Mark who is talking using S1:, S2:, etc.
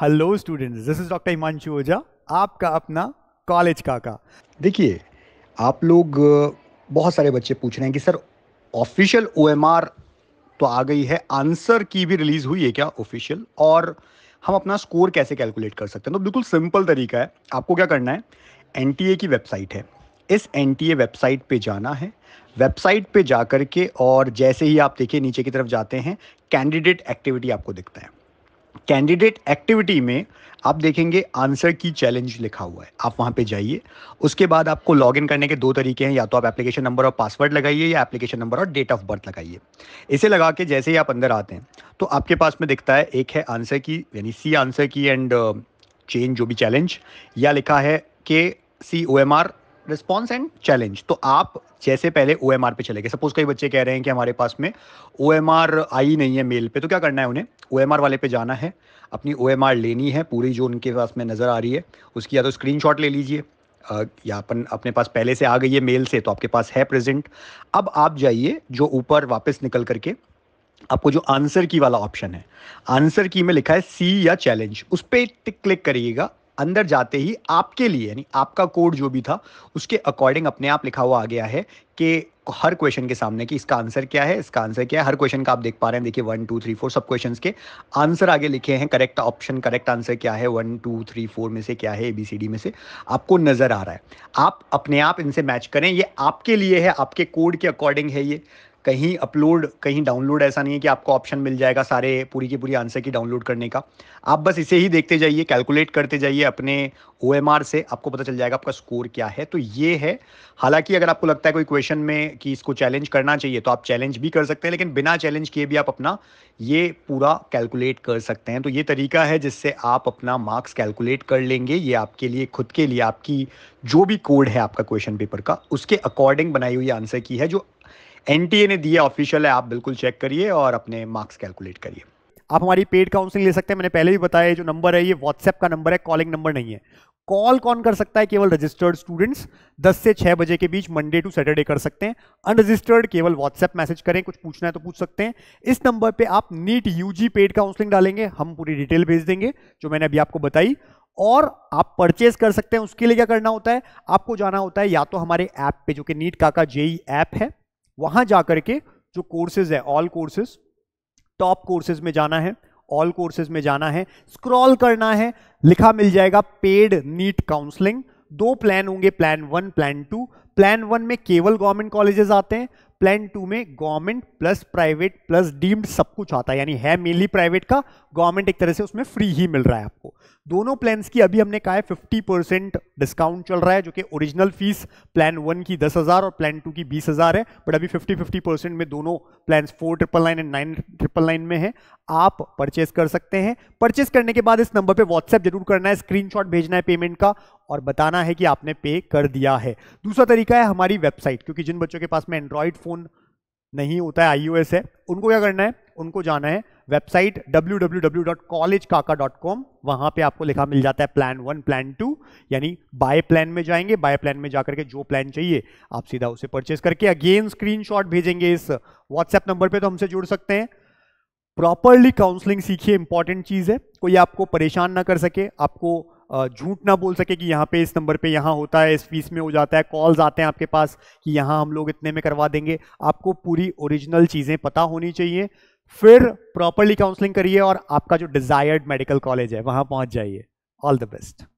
S1: hello students this is doctor Himanshu Ojha आपका अपना college काका देखिए आप लोग बहुत सारे बच्चे पूछ रहे हैं कि सर ऑफिशियल ओएमआर तो आ गई है आंसर की भी रिलीज हुई है क्या ऑफिशियल और हम अपना स्कोर कैसे कैलकुलेट कर सकते हैं तो बिल्कुल सिंपल तरीका है आपको क्या करना है एन की वेबसाइट है इस एन वेबसाइट पे जाना है वेबसाइट पे जा करके के और जैसे ही आप देखिए नीचे की तरफ जाते हैं कैंडिडेट एक्टिविटी आपको दिखता है कैंडिडेट एक्टिविटी में आप देखेंगे आंसर की चैलेंज लिखा हुआ है आप वहां पे जाइए उसके बाद आपको लॉग इन करने के दो तरीके हैं या तो आप एप्लीकेशन नंबर और पासवर्ड लगाइए या एप्लीकेशन नंबर और डेट ऑफ बर्थ लगाइए इसे लगा के जैसे ही आप अंदर आते हैं तो आपके पास में दिखता है एक है आंसर की यानी C answer key and change uh, जो भी चैलेंज या लिखा है के C O M R response and challenge तो आप जैसे पहले ओ एम आर पे चले गए सपोज कई बच्चे कह रहे हैं कि हमारे पास में ओ एम आर आई नहीं है मेल पे तो क्या करना है उन्हें ओ एम आर वाले पे जाना है अपनी ओ एम आर लेनी है पूरी जो उनके पास में नज़र आ रही है उसकी या तो स्क्रीन शॉट ले लीजिए या अपन अपने पास पहले से आ गई है मेल से तो आपके पास है प्रेजेंट अब आप जाइए जो ऊपर वापस निकल करके आपको जो आंसर की वाला ऑप्शन है आंसर की में लिखा है सी या चैलेंज उस पर टिक क्लिक करिएगा अंदर जाते ही आपके लिए यानी आपका कोड जो भी था उसके अकॉर्डिंग अपने आप लिखा हुआ आ गया है कि हर क्वेश्चन के सामने कि इसका आंसर क्या है इसका आंसर क्या है हर क्वेश्चन का आप देख पा रहे हैं देखिए वन टू थ्री फोर सब क्वेश्चंस के आंसर आगे लिखे हैं करेक्ट ऑप्शन करेक्ट आंसर क्या है वन टू थ्री फोर में से क्या है ए बी सी डी में से आपको नज़र आ रहा है आप अपने आप इनसे मैच करें ये आपके लिए है आपके कोड के अकॉर्डिंग है ये कहीं अपलोड कहीं डाउनलोड ऐसा नहीं है कि आपको ऑप्शन मिल जाएगा सारे पूरी की पूरी आंसर की डाउनलोड करने का आप बस इसे ही देखते जाइए कैलकुलेट करते जाइए अपने ओ से आपको पता चल जाएगा आपका स्कोर क्या है तो ये है हालांकि अगर आपको लगता है कोई क्वेश्चन में कि इसको चैलेंज करना चाहिए तो आप चैलेंज भी कर सकते हैं लेकिन बिना चैलेंज किए भी आप अपना ये पूरा कैलकुलेट कर सकते हैं तो ये तरीका है जिससे आप अपना मार्क्स कैलकुलेट कर लेंगे ये आपके लिए खुद के लिए आपकी जो भी कोड है आपका क्वेश्चन पेपर का उसके अकॉर्डिंग बनाई हुई आंसर की है जो एन ने दिया ऑफिशियल है आप बिल्कुल चेक करिए और अपने मार्क्स कैलकुलेट करिए आप हमारी पेड काउंसलिंग ले सकते हैं मैंने पहले भी बताया जो नंबर है ये व्हाट्सएप का नंबर है कॉलिंग नंबर नहीं है कॉल कौन कर सकता है केवल रजिस्टर्ड स्टूडेंट्स 10 से 6 बजे के बीच मंडे टू सैटरडे कर सकते हैं अनरजिस्टर्ड केवल व्हाट्सएप मैसेज करें कुछ पूछना है तो पूछ सकते हैं इस नंबर पे आप नीट यूजी पेड काउंसलिंग डालेंगे हम पूरी डिटेल भेज देंगे जो मैंने अभी आपको बताई और आप परचेज कर सकते हैं उसके लिए क्या करना होता है आपको जाना होता है या तो हमारे ऐप पे जो कि नीट काका जेई ऐप e है वहां जाकर के जो कोर्सेज है ऑल कोर्सेज टॉप कोर्सेज में जाना है ऑल कोर्सेज में जाना है स्क्रॉल करना है लिखा मिल जाएगा पेड नीट काउंसलिंग दो प्लान होंगे plan one plan two plan one में केवल गवर्नमेंट कॉलेजेस आते हैं प्लान टू में government plus private plus deemed सब कुछ आता है यानी है मेनली प्राइवेट का गवर्नमेंट एक तरह से उसमें फ्री ही मिल रहा है आपको दोनों प्लान्स की अभी हमने कहा है फिफ्टी परसेंट डिस्काउंट चल रहा है जो कि ओरिजिनल फीस प्लान वन की दस हज़ार और प्लान टू की बीस हज़ार है बट अभी फिफ्टी फिफ्टी परसेंट में दोनों plan for triple nine and nine triple nine में है आप परचेस कर सकते हैं परचेस करने के बाद इस नंबर पर व्हाट्सएप जरूर करना है स्क्रीन भेजना है पेमेंट का और बताना है कि आपने पे कर दिया है दूसरा तरीका है हमारी वेबसाइट क्योंकि जिन बच्चों के पास में एंड्रॉयड फ़ोन नहीं होता है आईओएस है उनको क्या करना है उनको जाना है वेबसाइट www.collegekaka.com वहां पे आपको लिखा मिल जाता है प्लान वन प्लान टू यानी बाय प्लान में जाएंगे बाय प्लान में जाकर के जो प्लान चाहिए आप सीधा उसे परचेस करके अगेन स्क्रीनशॉट भेजेंगे इस व्हाट्सएप नंबर पे तो हमसे जुड़ सकते हैं प्रॉपरली काउंसलिंग सीखिए इंपॉर्टेंट चीज़ है कोई आपको परेशान ना कर सके आपको झूठ ना बोल सके कि यहाँ पे इस नंबर पे यहाँ होता है इस फीस में हो जाता है कॉल्स आते हैं आपके पास कि यहाँ हम लोग इतने में करवा देंगे आपको पूरी ओरिजिनल चीज़ें पता होनी चाहिए फिर प्रॉपरली काउंसलिंग करिए और आपका जो डिज़ायर्ड मेडिकल कॉलेज है वहाँ पहुँच जाइए ऑल द बेस्ट